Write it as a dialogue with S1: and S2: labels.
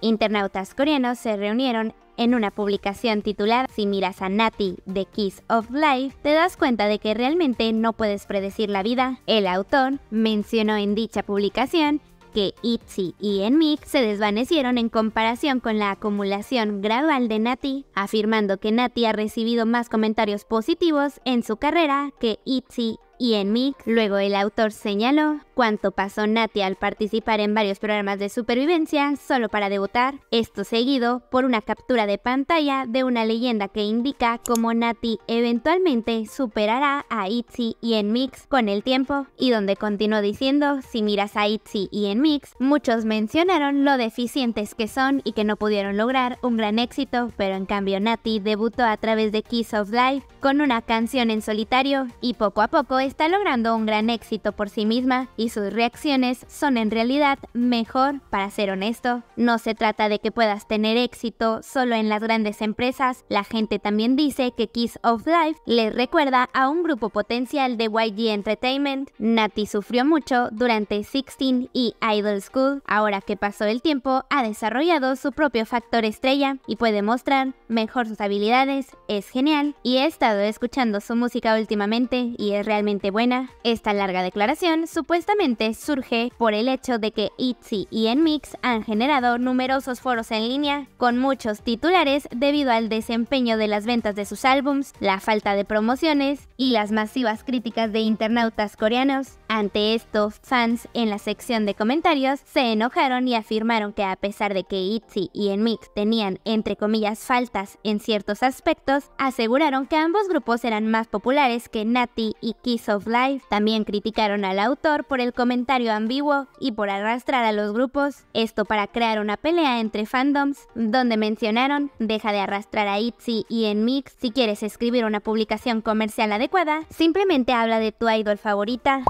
S1: Internautas coreanos se reunieron en una publicación titulada Si miras a Nati The Kiss of Life, te das cuenta de que realmente no puedes predecir la vida. El autor mencionó en dicha publicación que Itzy y NMIXX se desvanecieron en comparación con la acumulación gradual de Nati, afirmando que Nati ha recibido más comentarios positivos en su carrera que Itzy y en Mix, Luego el autor señaló cuánto pasó Nati al participar en varios programas de supervivencia solo para debutar, esto seguido por una captura de pantalla de una leyenda que indica cómo Nati eventualmente superará a Itzy y en Mix con el tiempo y donde continuó diciendo, si miras a Itzy y en Mix, muchos mencionaron lo deficientes que son y que no pudieron lograr un gran éxito, pero en cambio Nati debutó a través de Kiss of Life con una canción en solitario y poco a poco está logrando un gran éxito por sí misma y sus reacciones son en realidad mejor, para ser honesto. No se trata de que puedas tener éxito solo en las grandes empresas, la gente también dice que Kiss of Life le recuerda a un grupo potencial de YG Entertainment. Nati sufrió mucho durante 16 y Idol School, ahora que pasó el tiempo ha desarrollado su propio factor estrella y puede mostrar mejor sus habilidades, es genial y he estado escuchando su música últimamente y es realmente buena. Esta larga declaración supuestamente surge por el hecho de que ITZY y Nmix han generado numerosos foros en línea, con muchos titulares debido al desempeño de las ventas de sus álbums, la falta de promociones y las masivas críticas de internautas coreanos. Ante esto, fans en la sección de comentarios se enojaron y afirmaron que a pesar de que ITZY y Enmix tenían entre comillas faltas en ciertos aspectos, aseguraron que ambos grupos eran más populares que Nati y Kiss of Life también criticaron al autor por el comentario ambiguo y por arrastrar a los grupos, esto para crear una pelea entre fandoms, donde mencionaron, deja de arrastrar a ITZY y en Mix si quieres escribir una publicación comercial adecuada, simplemente habla de tu idol favorita,